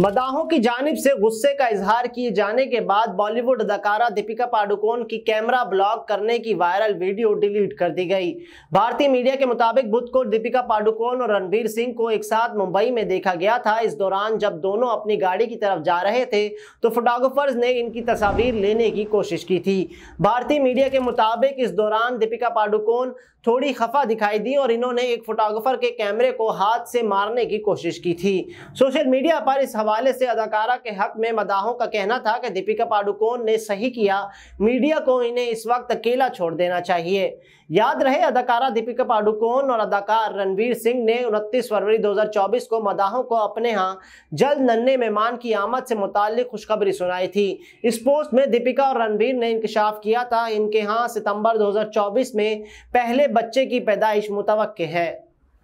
मदाहों की जानब से गुस्से का इजहार किए जाने के बाद बॉलीवुड अदाकारा दीपिका पाडुकोन की कैमरा ब्लॉक करने की वायरल वीडियो डिलीट कर दी गई भारतीय मीडिया के मुताबिक बुध को दीपिका पाडुकोन और रणबीर सिंह को एक साथ मुंबई में देखा गया था इस दौरान जब दोनों अपनी गाड़ी की तरफ जा रहे थे तो फोटोग्राफर्स ने इनकी तस्वीर लेने की कोशिश की थी भारतीय मीडिया के मुताबिक इस दौरान दीपिका पाडुकोन थोड़ी खफा दिखाई दी और इन्होंने एक फोटोग्राफर के कैमरे को हाथ से मारने की कोशिश की थी सोशल मीडिया पर इस हवाले से अदाकारा के हक में मदाहों का कहना था कि दीपिका पाडुकोन ने सही किया मीडिया को इन्हें इस वक्त अकेला छोड़ देना चाहिए याद रहे अदाकारा दीपिका पाडुकोन और अदाकार रणवीर सिंह ने 29 फरवरी 2024 को मदाहों को अपने यहाँ जल्द नन्हे मेहमान की आमद से मुतल खुशखबरी सुनाई थी इस पोस्ट में दीपिका और रणवीर ने इंकशाफ किया था इनके यहाँ सितंबर 2024 में पहले बच्चे की पैदाइश मुतवक है